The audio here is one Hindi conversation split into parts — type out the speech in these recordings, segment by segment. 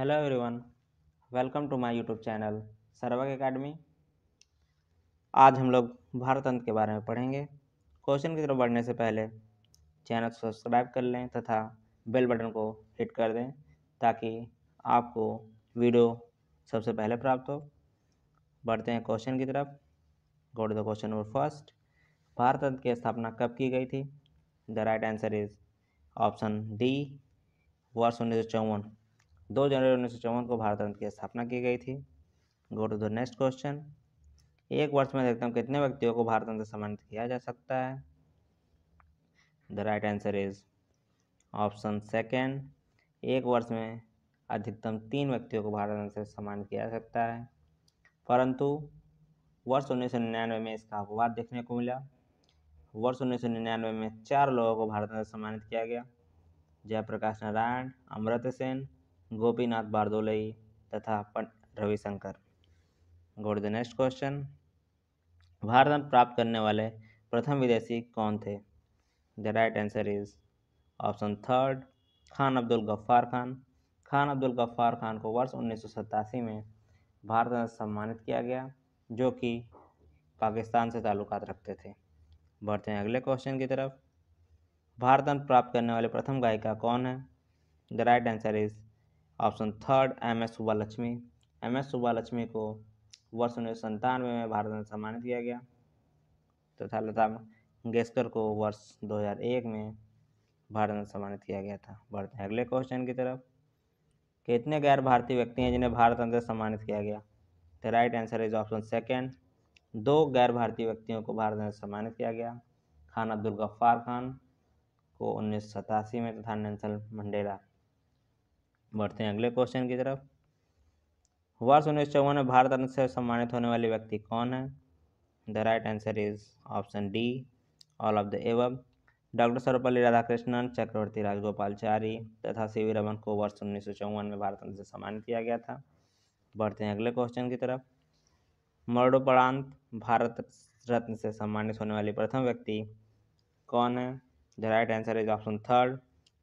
Hello everyone welcome to my YouTube channel सर्वक एकेडमी आज हम लोग भारत अंत के बारे में पढ़ेंगे क्वेश्चन की तरफ बढ़ने से पहले चैनल को सब्सक्राइब कर लें तथा बेल बटन को हिट कर दें ताकि आपको वीडियो सबसे पहले प्राप्त हो बढ़ते हैं क्वेश्चन की तरफ go to the question number first भारत अंत की स्थापना कब की गई थी the right answer is option D वर्ष उन्नीस सौ चौवन दो जनवरी उन्नीस को भारत रत्न की स्थापना की गई थी go to the next question एक वर्ष में अधिकतम कितने व्यक्तियों को भारत रत्न सम्मानित किया जा सकता है the right answer is option second एक वर्ष में अधिकतम तीन व्यक्तियों को भारत रत्न से सम्मानित किया जा सकता है परंतु वर्ष उन्नीस में इसका अपवाद देखने को मिला वर्ष उन्नीस में चार लोगों को भारत रत्न सम्मानित किया गया जयप्रकाश नारायण अमृत सेन गोपीनाथ बारदोलई तथा पंडित रविशंकर गोड द नेक्स्ट क्वेश्चन भारत प्राप्त करने वाले प्रथम विदेशी कौन थे the right answer is option third Khan Abdul Ghaffar Khan Khan Abdul Ghaffar Khan को वर्ष उन्नीस में भारत में सम्मानित किया गया जो कि पाकिस्तान से ताल्लुकात रखते थे बढ़ते हैं अगले क्वेश्चन की तरफ भारत रत्न प्राप्त करने वाले प्रथम गायिका कौन है the right answer is option third M S Subba Lakshmi M S Subba Lakshmi को वर्ष उन्नीस सौ संतानवे में भारत में सम्मानित किया गया तथा लता मंगेशकर को वर्ष 2001 में भारत में सम्मानित किया गया था बढ़ते हैं अगले क्वेश्चन की तरफ कितने गैर भारतीय व्यक्ति हैं जिन्हें भारत अंदर सम्मानित किया गया the right answer is option second दो गैर भारतीय व्यक्तियों को भारत में सम्मानित किया गया खान अब्दुल गफ्फार खान को उन्नीस में तथा नैंसल मंडेला बढ़ते हैं अगले क्वेश्चन की तरफ वर्ष उन्नीस सौ में भारत रत्न से सम्मानित होने वाले व्यक्ति कौन है the right answer is option D all of the above doctor Sarvepalli Radhakrishnan Chakravarti Rajagopalachari तथा सी वी रमन को वर्ष उन्नीस सौ चौवन में भारत रत्न से सम्मानित किया गया था बढ़ते हैं अगले क्वेश्चन की तरफ मरणोपरांत भारत रत्न से सम्मानित होने वाले प्रथम व्यक्ति कौन है the right answer is option third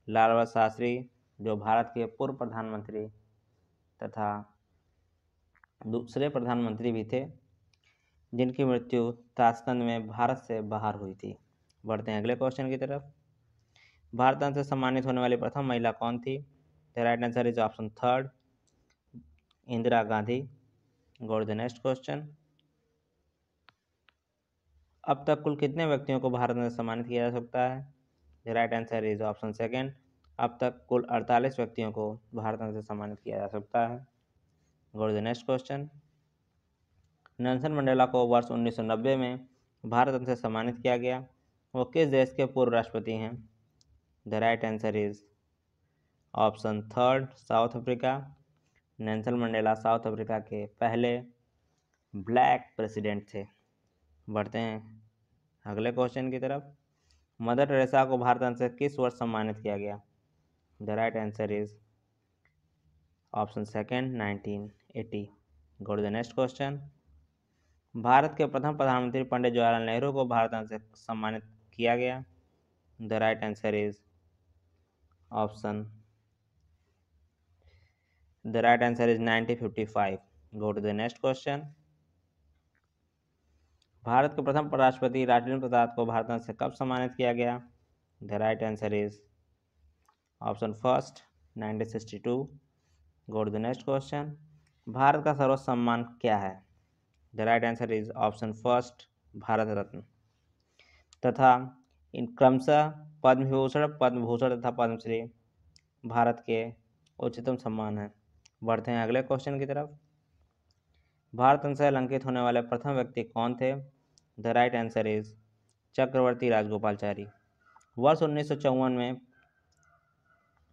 Lal Bahadur Shastri जो भारत के पूर्व प्रधानमंत्री तथा दूसरे प्रधानमंत्री भी थे जिनकी मृत्यु ताशकंद में भारत से बाहर हुई थी बढ़ते हैं अगले क्वेश्चन की तरफ भारत से सम्मानित होने वाली प्रथम महिला कौन थी the right answer is option third Indira Gandhi go the next question अब तक कुल कितने व्यक्तियों को भारत में सम्मानित किया जा सकता है the right answer is option second अब तक कुल अड़तालीस व्यक्तियों को भारत रत्न से सम्मानित किया जा सकता है go the next question Nelson Mandela को वर्ष 1990 में भारत रत्न से सम्मानित किया गया वो किस देश के पूर्व राष्ट्रपति हैं the right answer is option third South Africa Nelson Mandela South Africa के पहले ब्लैक प्रेसिडेंट थे बढ़ते हैं अगले क्वेश्चन की तरफ मदर टेरेसा को भारत से किस वर्ष सम्मानित किया गया The right answer is option second 1980. Go to the next question. Bharat के प्रथम प्रधानमंत्री पंडित जवाहरलाल नेहरू को भारत से सम्मानित किया गया the right answer is option the right answer is 1955 go to the next question Bharat के प्रथम राष्ट्रपति राजेंद्र प्रसाद को भारत से कब सम्मानित किया गया the right answer is option first 1962 go to the next question Bharat का सर्वोच्च सम्मान क्या है the right answer is option first Bharat Ratna तथा इन क्रमशः पद्म विभूषण पद्म भूषण तथा पद्मश्री भारत के उच्चतम सम्मान हैं बढ़ते हैं अगले क्वेश्चन की तरफ भारत से अलंकित होने वाले प्रथम व्यक्ति कौन थे the right answer is Chakravarti Rajagopalachari वर्ष उन्नीस में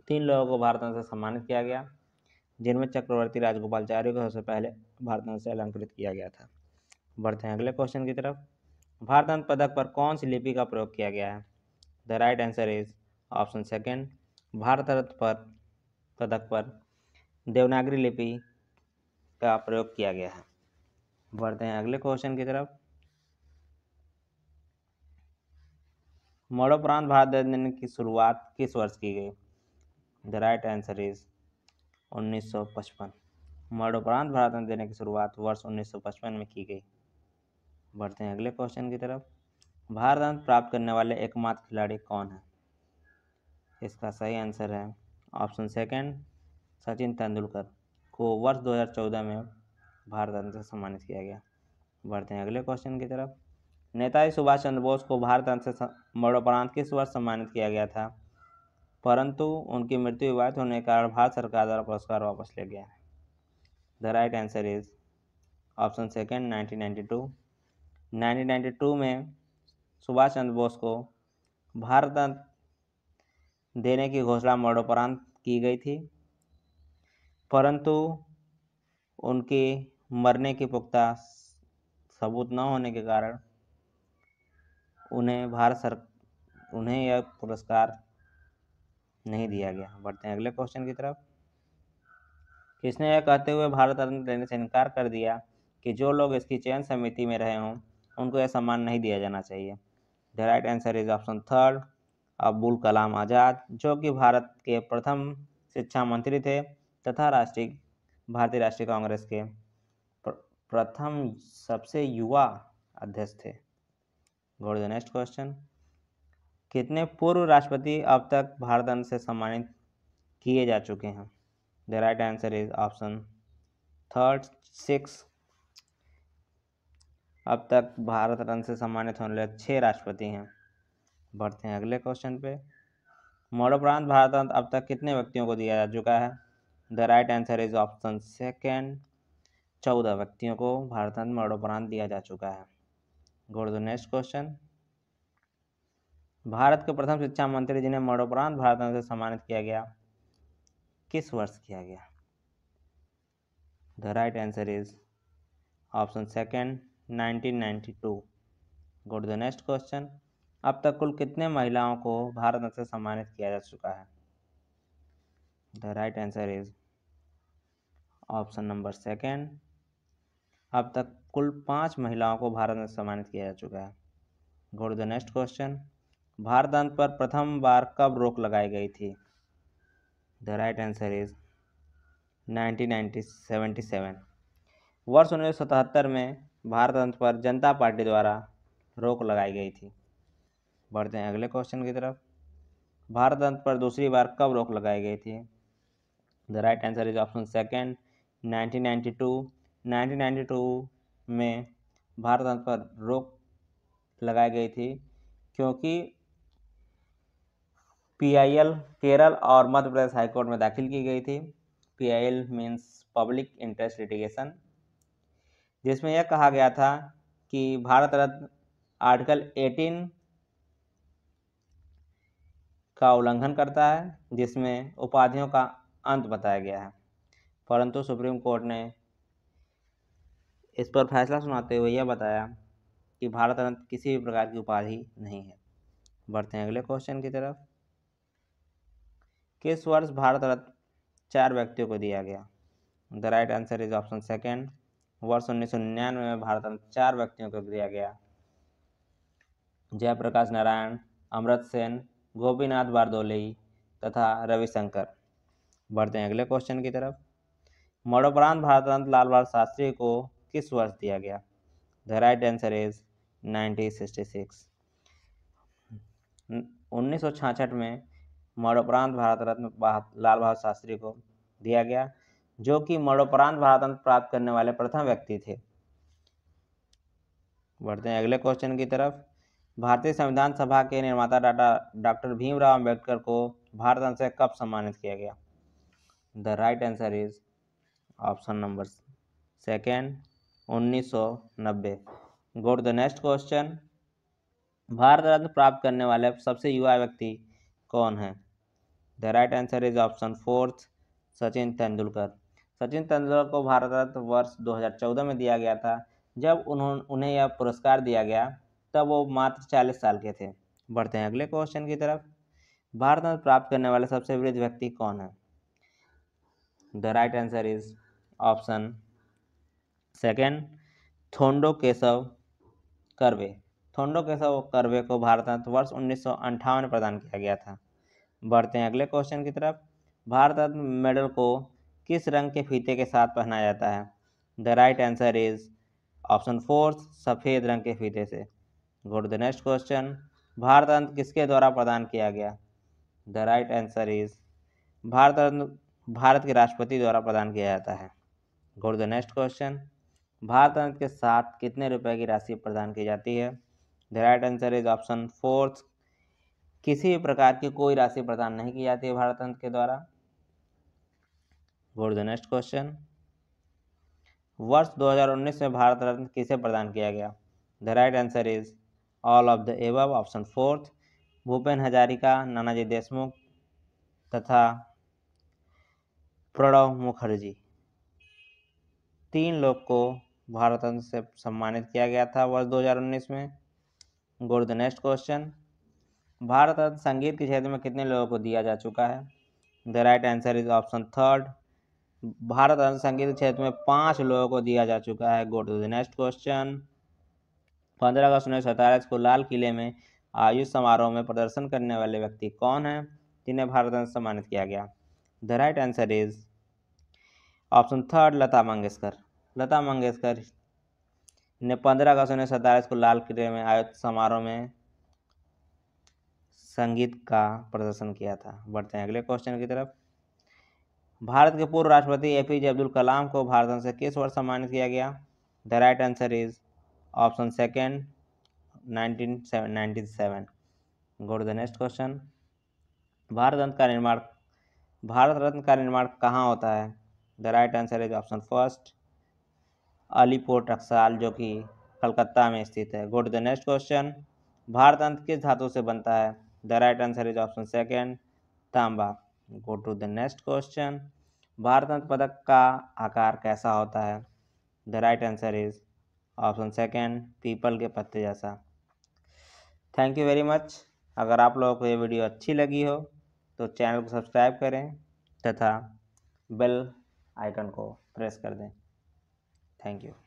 तीन लोगों को भारत से सम्मानित किया गया जिनमें चक्रवर्ती राजगोपालचार्य को सबसे पहले भारत से अलंकृत किया गया था बढ़ते हैं अगले क्वेश्चन की तरफ भारत पदक पर कौन सी लिपि का प्रयोग किया गया है the right answer is option second Bharat Ratna पर पदक पर देवनागरी लिपि का प्रयोग किया गया है बढ़ते हैं अगले क्वेश्चन की तरफ मरणोपरांत भारत की शुरुआत किस वर्ष की गई द राइट आंसर इज 1955 मरणोपरांत में देने की शुरुआत वर्ष 1955 में की गई बढ़ते हैं अगले क्वेश्चन की तरफ भारत रत्न प्राप्त करने वाले एकमात्र खिलाड़ी कौन है इसका सही आंसर है ऑप्शन सेकंड सचिन तेंदुलकर को वर्ष 2014 में भारत रत्न से सम्मानित किया गया बढ़ते हैं अगले क्वेश्चन की तरफ नेताजी सुभाष चंद्र बोस को भारत रत्न से मरणोपरांत किस वर्ष सम्मानित किया गया था परंतु उनकी मृत्यु विवाद होने के कारण भारत सरकार द्वारा पुरस्कार वापस ले गया है the right answer is option second nineteen ninety two ninety two में सुभाष चंद्र बोस को भारत देने की घोषणा मरणोपरांत की गई थी परंतु उनके मरने के पुख्ता सबूत न होने के कारण उन्हें भारत सर उन्हें यह पुरस्कार नहीं दिया हम्म। गया बढ़ते हैं अगले क्वेश्चन की तरफ किसने यह कहते हुए भारत रत्न देने से इनकार कर दिया कि जो लोग इसकी चयन समिति में रहे हों उनको यह सम्मान नहीं दिया जाना चाहिए the right answer is option third Abdul Kalam Azad जो कि भारत के प्रथम शिक्षा मंत्री थे तथा राष्ट्रीय भारतीय राष्ट्रीय कांग्रेस के प्रथम सबसे युवा अध्यक्ष थे गोड़ द नेक्स्ट क्वेश्चन कितने पूर्व राष्ट्रपति अब तक भारत से सम्मानित किए जा चुके हैं the right answer is option third six अब तक भारत रत्न से सम्मानित होने वाले छः राष्ट्रपति हैं बढ़ते हैं अगले क्वेश्चन पे मरणोपरांत भारत रत्न अब तक कितने व्यक्तियों को दिया जा चुका है the right answer is option second चौदह व्यक्तियों को भारत रत्न मरणोपरांत दिया जा चुका है go to next question Bharat के प्रथम शिक्षा मंत्री जिन्हें मरणोपरांत भारत से सम्मानित किया गया किस वर्ष किया गया the right answer is option second 1992 go to the next question अब तक कुल कितने महिलाओं को भारत से सम्मानित किया जा चुका है the right answer is option number second अब तक कुल पांच महिलाओं को भारत में सम्मानित किया जा चुका है go to the next question भारदंत पर प्रथम बार कब रोक लगाई गई थी द राइट आंसर इज 1977 वर्ष उन्नीस में भारत अंत पर जनता पार्टी द्वारा रोक लगाई गई थी बढ़ते हैं अगले क्वेश्चन की तरफ भारत अंत पर दूसरी बार कब रोक लगाई गई थी the right answer is option second 1992 1992 में भारत अंत पर रोक लगाई गई थी क्योंकि पीआईएल केरल और मध्य प्रदेश हाईकोर्ट में दाखिल की गई थी PIL means public interest litigation जिसमें यह कहा गया था कि भारत रत्न आर्टिकल 18 का उल्लंघन करता है जिसमें उपाधियों का अंत बताया गया है परंतु सुप्रीम कोर्ट ने इस पर फैसला सुनाते हुए यह बताया कि भारत रत्न किसी भी प्रकार की उपाधि नहीं है बढ़ते हैं अगले क्वेश्चन की तरफ किस वर्ष भारत रत्न चार व्यक्तियों को दिया गया the right answer is option second वर्ष उन्नीस में भारत रत्न चार व्यक्तियों को दिया गया जयप्रकाश नारायण अमृत सेन गोपीनाथ बारदोली तथा रविशंकर बढ़ते हैं अगले क्वेश्चन की तरफ मरणोपरांत भारत रत्न लाल बहादुर शास्त्री को किस वर्ष दिया गया द राइट आंसर इज 1966 1966 में मरणोपरांत भारत रत्न लाल बहादुर शास्त्री को दिया गया जो कि मरणोपरांत भारत रत्न प्राप्त करने वाले प्रथम व्यक्ति थे बढ़ते हैं अगले क्वेश्चन की तरफ भारतीय संविधान सभा के निर्माता डाटा डॉक्टर भीमराव अंबेडकर को भारत रत्न से कब सम्मानित किया गया the right answer is option number second उन्नीस सौ नब्बे go to the next question Bharat Ratna प्राप्त करने वाले सबसे युवा व्यक्ति कौन है the right answer is option fourth Sachin Tendulkar Sachin Tendulkar को भारत रत्न वर्ष 2014 में दिया गया था जब उन्होंने उन्हें यह पुरस्कार दिया गया तब वो मात्र चालीस साल के थे बढ़ते हैं अगले क्वेश्चन की तरफ भारत में प्राप्त करने वाले सबसे वृद्ध व्यक्ति कौन है the right answer is option second Dhondo Keshav Karve Dhondo Keshav करवे को भारत रत्न वर्ष उन्नीस प्रदान किया गया था बढ़ते हैं अगले क्वेश्चन की तरफ भारत रत्न मेडल को किस रंग के फीते के साथ पहनाया जाता है the right answer is option fourth सफ़ेद रंग के फीते से go to the next question Bharat Ratna किसके द्वारा प्रदान किया गया the right answer is Bharat Ratna Bharat के राष्ट्रपति द्वारा प्रदान किया जाता है go to the next question Bharat Ratna के साथ कितने रुपए की राशि प्रदान की जाती है the right answer is option fourth किसी भी प्रकार की कोई राशि प्रदान नहीं की जाती है भारत तंत्र के द्वारा गोर द नेक्स्ट क्वेश्चन वर्ष 2019 में भारत रत्न किसे प्रदान किया गया the right answer is all of the above option fourth Bhupen Hazarika Nanaji Deshmukh तथा प्रणव मुखर्जी तीन लोग को भारत रत्न से सम्मानित किया गया था वर्ष 2019 में go the next question Bharat Ratna संगीत के क्षेत्र में कितने लोगों को दिया जा चुका है the right answer is option third Bharat Ratna संगीत के क्षेत्र में पाँच लोगों को दिया जा चुका है go to the next question पंद्रह अगस्त उन्नीस सौ सैतालीस को लाल किले में आयुष समारोह में प्रदर्शन करने वाले व्यक्ति कौन है जिन्हें भारत रत्न सम्मानित किया गया the right answer is option third Lata Mangeshkar Lata Mangeshkar ने पंद्रह अगस्त उन्नीस सौ सैंतालीस को लाल किले में आयुक्त समारोह में संगीत का प्रदर्शन किया था बढ़ते हैं अगले क्वेश्चन की तरफ भारत के पूर्व राष्ट्रपति ए पी जे अब्दुल कलाम को भारत से किस वर्ष सम्मानित किया गया the right answer is option second nineteen ninety seven go to the next question Bharat Ratna का निर्माण भारत रत्न का निर्माण कहाँ होता है the right answer is option first Alipore टक्साल जो कि कलकत्ता में स्थित है go to the next question Bharat अंत किस धातु से बनता है the right answer is option second तांबा go to the next question Bharat पदक का आकार कैसा होता है the right answer is option second पीपल के पत्ते जैसा थैंक यू वेरी मच अगर आप लोगों को ये वीडियो अच्छी लगी हो तो चैनल को सब्सक्राइब करें तथा बेल आइकन को प्रेस कर दें थैंक यू